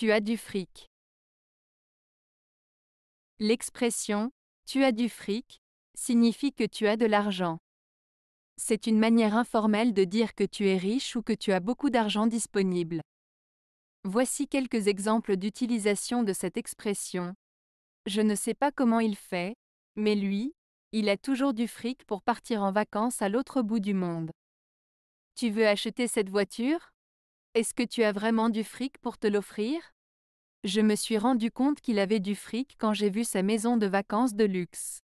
Tu as du fric. L'expression tu as du fric signifie que tu as de l'argent. C'est une manière informelle de dire que tu es riche ou que tu as beaucoup d'argent disponible. Voici quelques exemples d'utilisation de cette expression. Je ne sais pas comment il fait, mais lui, il a toujours du fric pour partir en vacances à l'autre bout du monde. Tu veux acheter cette voiture est-ce que tu as vraiment du fric pour te l'offrir Je me suis rendu compte qu'il avait du fric quand j'ai vu sa maison de vacances de luxe.